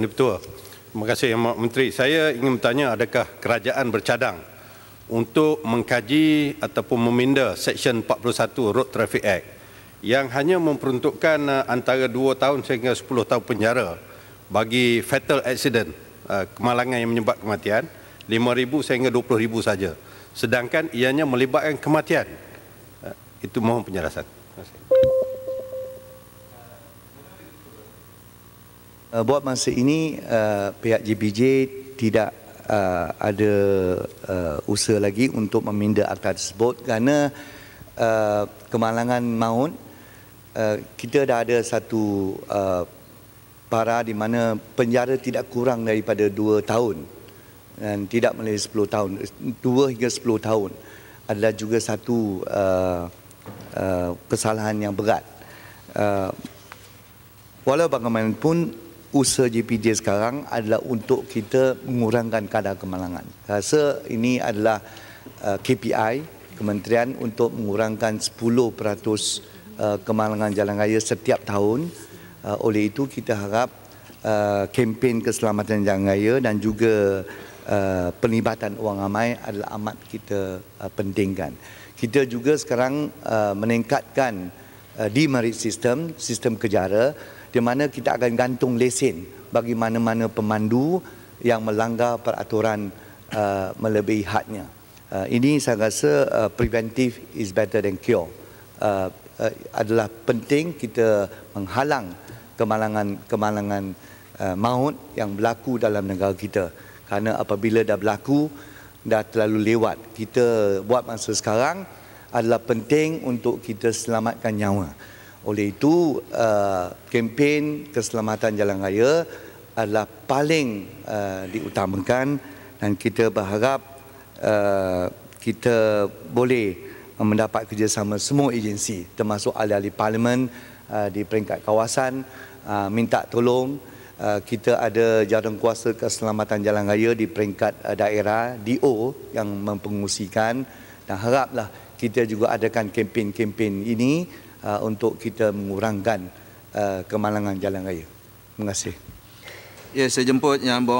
Ini betul. Terima kasih Yang Menteri. Saya ingin bertanya adakah kerajaan bercadang untuk mengkaji ataupun meminda Seksyen 41 Road Traffic Act yang hanya memperuntukkan uh, antara 2 tahun sehingga 10 tahun penjara bagi fatal accident, uh, kemalangan yang menyebab kematian, 5,000 sehingga 20,000 saja. Sedangkan ianya melibatkan kematian. Uh, itu mohon penjelasan. Terima kasih. Eh, buat masa ini uh, pihak JBJ tidak uh, ada uh, usaha lagi untuk meminda akta tersebut kerana uh, kemalangan maut uh, kita dah ada satu uh, para di mana penjara tidak kurang daripada 2 tahun dan tidak melebihi 10 tahun 2 hingga 10 tahun adalah juga satu uh, uh, kesalahan yang berat uh, walau bagaimanapun usaha JPJ sekarang adalah untuk kita mengurangkan kadar kemalangan. Rasa ini adalah uh, KPI kementerian untuk mengurangkan 10% uh, kemalangan jalan raya setiap tahun. Uh, oleh itu kita harap kempen keselamatan jalan raya dan juga pelibatan orang ramai adalah amat kita pentingkan. Kita juga sekarang meningkatkan di merit sistem, sistem kejara di mana kita akan gantung lesen bagi mana-mana pemandu yang melanggar peraturan uh, melebihi hadnya. Uh, ini saya rasa uh, preventive is better than cure. Uh, uh, adalah penting kita menghalang kemalangan-kemalangan uh, maut yang berlaku dalam negara kita. Kerana apabila dah berlaku, dah terlalu lewat. Kita buat masa sekarang adalah penting untuk kita selamatkan nyawa. Oleh itu, uh, kempen keselamatan jalan raya adalah paling uh, diutamakan dan kita berharap uh, kita boleh mendapat kerjasama semua agensi termasuk ahli-ahli parlimen uh, di peringkat kawasan minta tolong kita ada jarum kuasa keselamatan jalan raya di peringkat daerah DO yang mempengusikan dan haraplah kita juga adakan kempen-kempen ini Uh, untuk kita mengurangkan uh, kemalangan jalan raya. Terima kasih. Ya, saya jemput yang bawah.